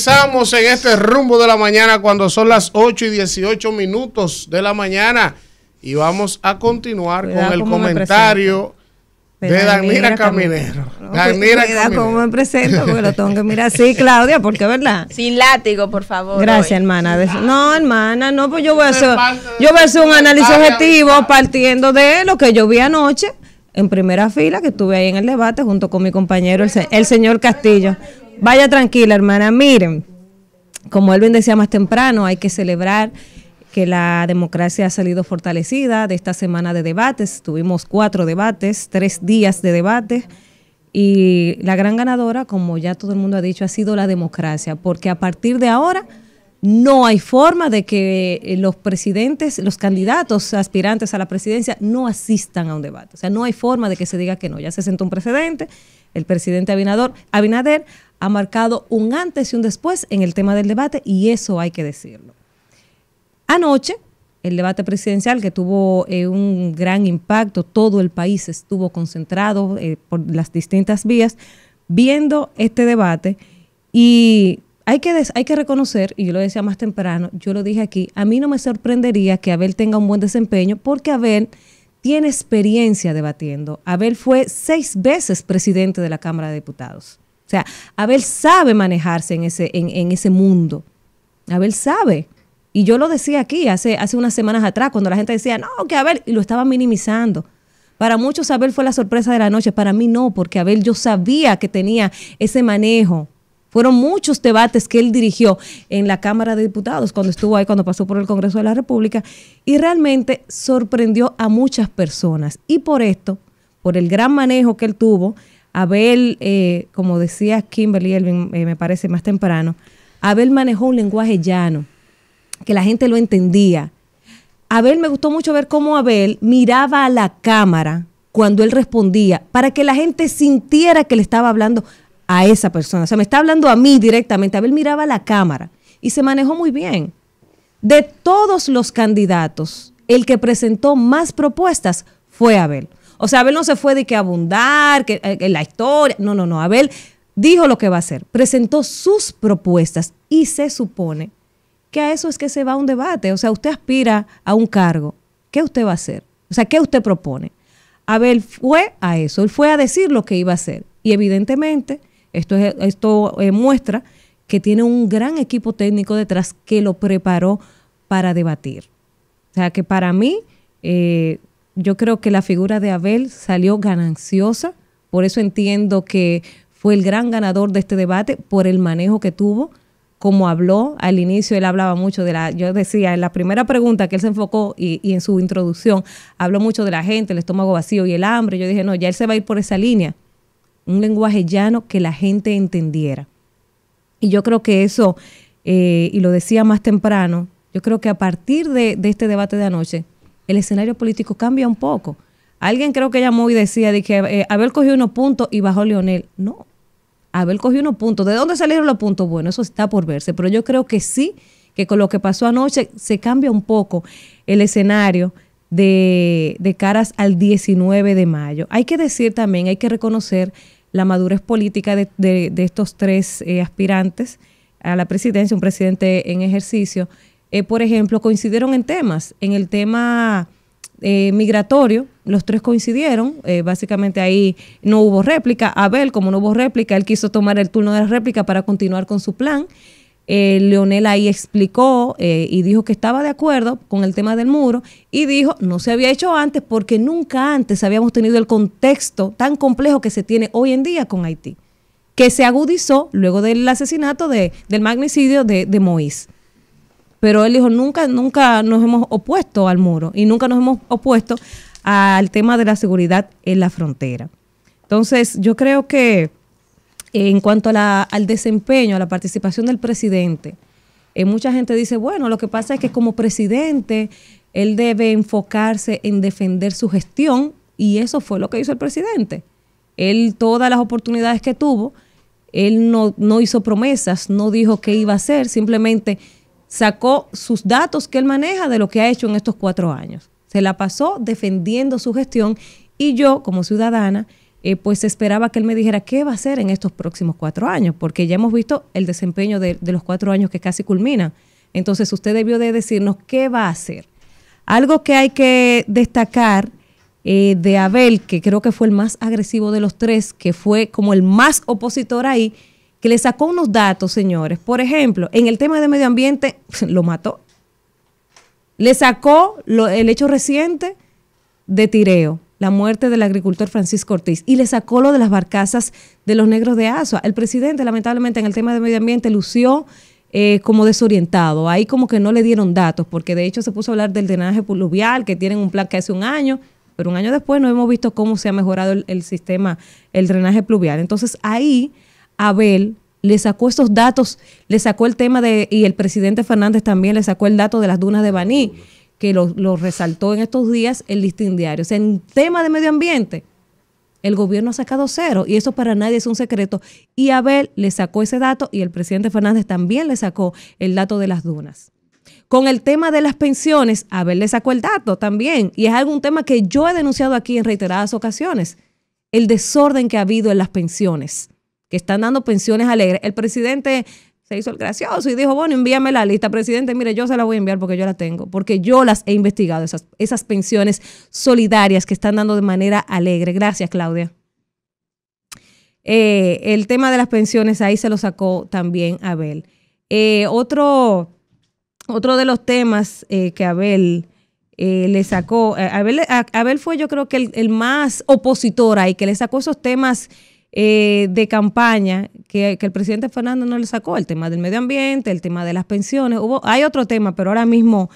Empezamos en este rumbo de la mañana cuando son las 8 y 18 minutos de la mañana y vamos a continuar con el comentario de Danira Caminero. Caminero. cómo me presento, porque lo tengo que mirar así, Claudia, porque verdad. Sin látigo, por favor. Gracias, hermana. No, hermana, no, pues yo voy a hacer, yo voy a hacer un análisis objetivo partiendo de lo que yo vi anoche en primera fila, que estuve ahí en el debate junto con mi compañero, el, el señor Castillo. Vaya tranquila, hermana. Miren, como bien decía más temprano, hay que celebrar que la democracia ha salido fortalecida de esta semana de debates. Tuvimos cuatro debates, tres días de debates. Y la gran ganadora, como ya todo el mundo ha dicho, ha sido la democracia, porque a partir de ahora no hay forma de que eh, los presidentes, los candidatos aspirantes a la presidencia no asistan a un debate. O sea, no hay forma de que se diga que no. Ya se sentó un precedente, el presidente Abinader, Abinader ha marcado un antes y un después en el tema del debate y eso hay que decirlo. Anoche, el debate presidencial que tuvo eh, un gran impacto, todo el país estuvo concentrado eh, por las distintas vías viendo este debate y hay que, hay que reconocer, y yo lo decía más temprano, yo lo dije aquí, a mí no me sorprendería que Abel tenga un buen desempeño porque Abel tiene experiencia debatiendo. Abel fue seis veces presidente de la Cámara de Diputados. O sea, Abel sabe manejarse en ese, en, ese mundo. Abel sabe. Y yo lo decía aquí hace, hace unas semanas atrás, cuando la gente decía, no, que Abel, y lo estaba minimizando. Para muchos Abel fue la sorpresa de la noche, para mí no, porque Abel yo sabía que tenía ese manejo. Fueron muchos debates que él dirigió en la Cámara de Diputados cuando estuvo ahí, cuando pasó por el Congreso de la República, y realmente sorprendió a muchas personas. Y por esto, por el gran manejo que él tuvo, Abel, eh, como decía Kimberly Elvin, eh, me parece más temprano, Abel manejó un lenguaje llano, que la gente lo entendía. Abel me gustó mucho ver cómo Abel miraba a la cámara cuando él respondía, para que la gente sintiera que le estaba hablando a esa persona. O sea, me está hablando a mí directamente. Abel miraba a la cámara y se manejó muy bien. De todos los candidatos, el que presentó más propuestas fue Abel. O sea, Abel no se fue de que abundar, eh, que, la historia. No, no, no. Abel dijo lo que va a hacer, presentó sus propuestas y se supone que a eso es que se va un debate. O sea, usted aspira a un cargo. ¿Qué usted va a hacer? O sea, ¿qué usted propone? Abel fue a eso, él fue a decir lo que iba a hacer. Y evidentemente, esto, esto eh, muestra que tiene un gran equipo técnico detrás que lo preparó para debatir. O sea, que para mí, eh, yo creo que la figura de Abel salió gananciosa, por eso entiendo que fue el gran ganador de este debate por el manejo que tuvo, como habló al inicio, él hablaba mucho de la, yo decía, en la primera pregunta que él se enfocó y, en su introducción, habló mucho de la gente, el estómago vacío y el hambre, yo dije, no, ya él se va a ir por esa línea, un lenguaje llano que la gente entendiera. Y yo creo que eso, eh, y lo decía más temprano, yo creo que a partir de este debate de anoche, el escenario político cambia un poco. Alguien creo que llamó y decía dije eh, Abel cogió unos puntos y bajó Leonel. No, Abel cogió unos puntos. ¿De dónde salieron los puntos? Bueno, eso está por verse, pero yo creo que sí, que con lo que pasó anoche se cambia un poco el escenario de, caras al 19 de mayo. Hay que decir también, hay que reconocer la madurez política de, estos tres eh, aspirantes a la presidencia, un presidente en ejercicio eh, por ejemplo, coincidieron en temas. En el tema eh, migratorio, los tres coincidieron. Eh, básicamente ahí no hubo réplica. Abel, como no hubo réplica, él quiso tomar el turno de la réplica para continuar con su plan. Leonel ahí explicó y dijo que estaba de acuerdo con el tema del muro y dijo no se había hecho antes porque nunca antes habíamos tenido el contexto tan complejo que se tiene hoy en día con Haití, que se agudizó luego del asesinato del magnicidio de, de Moïse pero él dijo, nunca, nunca nos hemos opuesto al muro y nunca nos hemos opuesto al tema de la seguridad en la frontera. Entonces, yo creo que eh, en cuanto al desempeño, a la participación del presidente, eh, mucha gente dice, bueno, lo que pasa es que como presidente, él debe enfocarse en defender su gestión y eso fue lo que hizo el presidente. Él todas las oportunidades que tuvo, él no, no hizo promesas, no dijo qué iba a hacer, simplemente sacó sus datos que él maneja de lo que ha hecho en estos cuatro años. Se la pasó defendiendo su gestión y yo, como ciudadana, eh, pues esperaba que él me dijera qué va a hacer en estos próximos cuatro años, porque ya hemos visto el desempeño de, los cuatro años que casi culmina. Entonces usted debió de decirnos qué va a hacer. Algo que hay que destacar eh, de Abel, que creo que fue el más agresivo de los tres, que fue como el más opositor ahí, que le sacó unos datos, señores. Por ejemplo, en el tema de medio ambiente, lo mató. Le sacó el hecho reciente de tireo, la muerte del agricultor Francisco Ortiz, y le sacó lo de las barcazas de los negros de Asua. El presidente, lamentablemente, en el tema de medio ambiente, lució eh, como desorientado. Ahí como que no le dieron datos, porque de hecho se puso a hablar del drenaje pluvial, que tienen un plan que hace un año, pero un año después no hemos visto cómo se ha mejorado el sistema, el drenaje pluvial. Entonces ahí Abel le sacó estos datos, le sacó el tema de, y el presidente Fernández también le sacó el dato de las dunas de Baní, que lo, resaltó en estos días el listín diario. O sea, en tema de medio ambiente, el gobierno ha sacado cero y eso para nadie es un secreto. Y Abel le sacó ese dato y el presidente Fernández también le sacó el dato de las dunas. Con el tema de las pensiones, Abel le sacó el dato también y es algún tema que yo he denunciado aquí en reiteradas ocasiones, el desorden que ha habido en las pensiones que están dando pensiones alegres. El presidente se hizo el gracioso y dijo, bueno, envíame la lista, presidente, mire, yo se la voy a enviar porque yo la tengo, porque yo las he investigado, esas, esas pensiones solidarias que están dando de manera alegre. Gracias, Claudia. Eh, el tema de las pensiones, ahí se lo sacó también Abel. Eh, otro, otro de los temas eh, que Abel le sacó, Abel, Abel, fue yo creo que el, el más opositor ahí, que le sacó esos temas eh, de campaña que, el presidente Fernando no le sacó, el tema del medio ambiente, el tema de las pensiones, hubo, hay otro tema, pero ahora mismo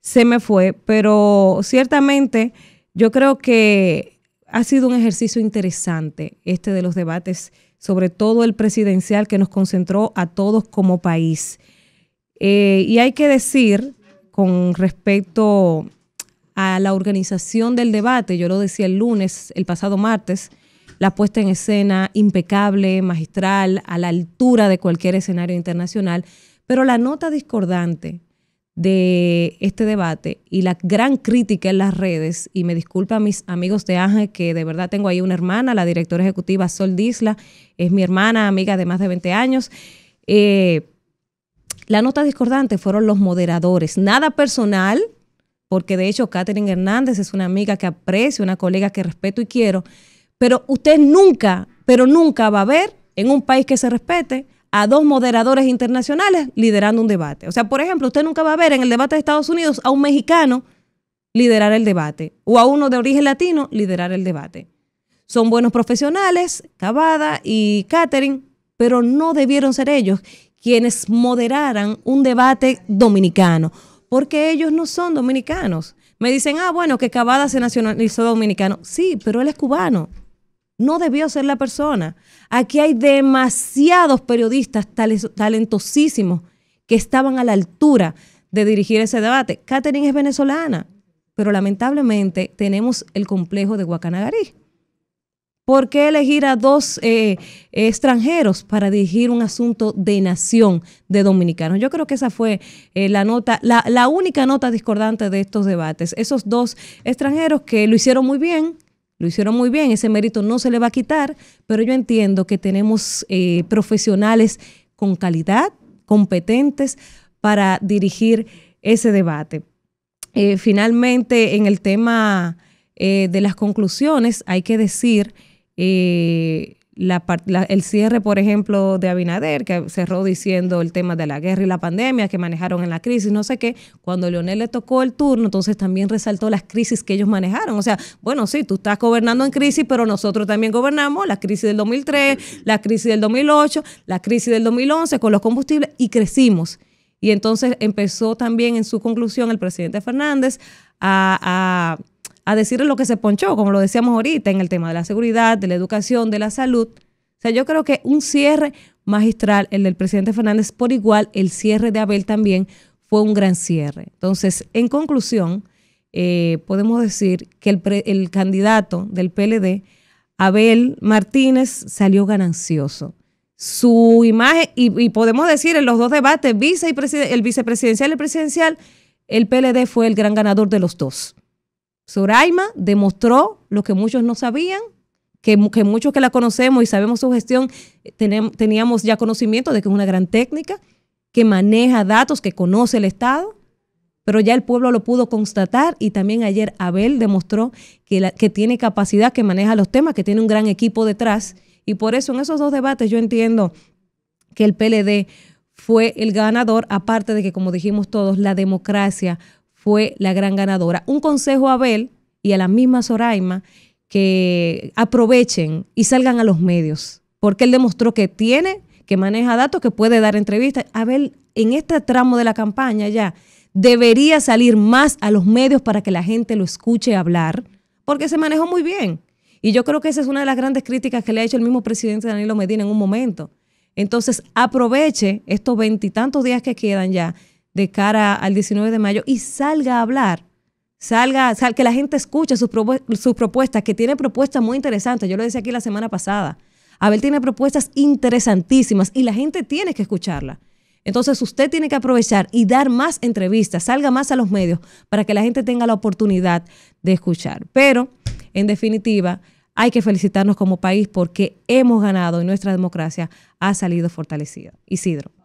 se me fue, pero ciertamente yo creo que ha sido un ejercicio interesante este de los debates, sobre todo el presidencial que nos concentró a todos como país. Eh, y hay que decir con respecto a la organización del debate, yo lo decía el lunes, el pasado martes, la puesta en escena impecable, magistral, a la altura de cualquier escenario internacional, pero la nota discordante de este debate y la gran crítica en las redes, y me disculpa a mis amigos de Ángel, que de verdad tengo ahí una hermana, la directora ejecutiva Sol Disla, es mi hermana, amiga de más de 20 años. Eh, la nota discordante fueron los moderadores, nada personal, porque de hecho Catherine Hernández es una amiga que aprecio, una colega que respeto y quiero, pero usted nunca, pero nunca va a ver en un país que se respete a dos moderadores internacionales liderando un debate. O sea, por ejemplo, usted nunca va a ver en el debate de Estados Unidos a un mexicano liderar el debate o a uno de origen latino liderar el debate. Son buenos profesionales, Cavada y Catherine, pero no debieron ser ellos quienes moderaran un debate dominicano, porque ellos no son dominicanos. Me dicen, ah, bueno, que Cavada se nacionalizó dominicano. Sí, pero él es cubano. No debió ser la persona. Aquí hay demasiados periodistas talentosísimos que estaban a la altura de dirigir ese debate. Catherine es venezolana, pero lamentablemente tenemos el complejo de Guacanagarí. ¿Por qué elegir a dos eh, extranjeros para dirigir un asunto de nación de dominicanos? Yo creo que esa fue eh, la nota, la, única nota discordante de estos debates. Esos dos extranjeros que lo hicieron muy bien, lo hicieron muy bien, ese mérito no se le va a quitar, pero yo entiendo que tenemos eh, profesionales con calidad, competentes para dirigir ese debate. Eh, finalmente, en el tema eh, de las conclusiones, hay que decir el cierre, por ejemplo, de Abinader, que cerró diciendo el tema de la guerra y la pandemia, que manejaron en la crisis, no sé qué, cuando Leonel le tocó el turno, entonces también resaltó las crisis que ellos manejaron. O sea, bueno, sí, tú estás gobernando en crisis, pero nosotros también gobernamos la crisis del 2003, la crisis del 2008, la crisis del 2011 con los combustibles y crecimos. Y entonces empezó también en su conclusión el presidente Fernández a a decirle lo que se ponchó, como lo decíamos ahorita, en el tema de la seguridad, de la educación, de la salud. O sea, yo creo que un cierre magistral, el del presidente Fernández, por igual, el cierre de Abel también fue un gran cierre. Entonces, en conclusión, eh, podemos decir que el, candidato del PLD, Abel Martínez, salió ganancioso su imagen, y, podemos decir en los dos debates, vice el vicepresidencial y el presidencial, el PLD fue el gran ganador de los dos. Soraima demostró lo que muchos no sabían, que, muchos que la conocemos y sabemos su gestión eh, teníamos ya conocimiento de que es una gran técnica, que maneja datos, que conoce el Estado, pero ya el pueblo lo pudo constatar y también ayer Abel demostró que tiene capacidad, que maneja los temas, que tiene un gran equipo detrás. Y por eso en esos dos debates yo entiendo que el PLD fue el ganador, aparte de que, como dijimos todos, la democracia fue la gran ganadora. Un consejo a Abel y a la misma Soraima que aprovechen y salgan a los medios, porque él demostró que tiene, que maneja datos, que puede dar entrevistas. Abel, en este tramo de la campaña ya, debería salir más a los medios para que la gente lo escuche hablar, porque se manejó muy bien. Y yo creo que esa es una de las grandes críticas que le ha hecho el mismo presidente Danilo Medina en un momento. Entonces, aproveche estos veintitantos días que quedan ya de cara al 19 de mayo y salga a hablar. Salga, sal, que la gente escuche sus, sus propuestas, que tiene propuestas muy interesantes. Yo lo decía aquí la semana pasada. Abel tiene propuestas interesantísimas y la gente tiene que escucharla. Entonces usted tiene que aprovechar y dar más entrevistas, salga más a los medios para que la gente tenga la oportunidad de escuchar. Pero, en definitiva, hay que felicitarnos como país porque hemos ganado y nuestra democracia ha salido fortalecida. Isidro.